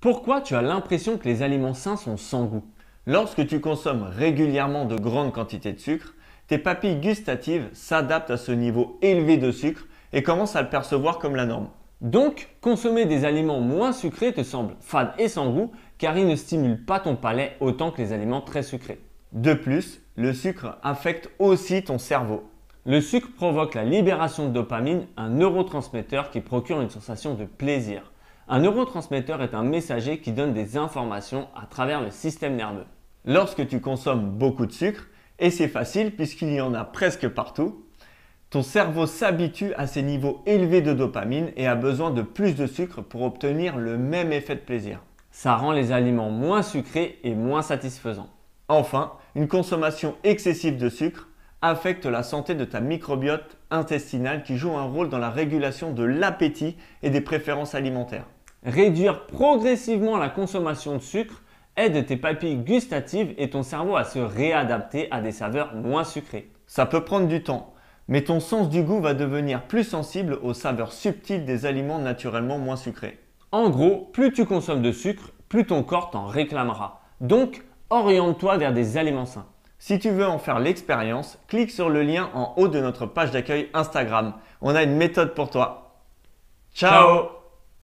Pourquoi tu as l'impression que les aliments sains sont sans goût Lorsque tu consommes régulièrement de grandes quantités de sucre, tes papilles gustatives s'adaptent à ce niveau élevé de sucre et commencent à le percevoir comme la norme. Donc, consommer des aliments moins sucrés te semble fade et sans goût car ils ne stimulent pas ton palais autant que les aliments très sucrés. De plus, le sucre affecte aussi ton cerveau. Le sucre provoque la libération de dopamine, un neurotransmetteur qui procure une sensation de plaisir. Un neurotransmetteur est un messager qui donne des informations à travers le système nerveux. Lorsque tu consommes beaucoup de sucre, et c'est facile puisqu'il y en a presque partout, ton cerveau s'habitue à ces niveaux élevés de dopamine et a besoin de plus de sucre pour obtenir le même effet de plaisir. Ça rend les aliments moins sucrés et moins satisfaisants. Enfin, une consommation excessive de sucre affecte la santé de ta microbiote intestinale qui joue un rôle dans la régulation de l'appétit et des préférences alimentaires. Réduire progressivement la consommation de sucre aide tes papilles gustatives et ton cerveau à se réadapter à des saveurs moins sucrées. Ça peut prendre du temps, mais ton sens du goût va devenir plus sensible aux saveurs subtiles des aliments naturellement moins sucrés. En gros, plus tu consommes de sucre, plus ton corps t'en réclamera. Donc, oriente-toi vers des aliments sains. Si tu veux en faire l'expérience, clique sur le lien en haut de notre page d'accueil Instagram. On a une méthode pour toi. Ciao, Ciao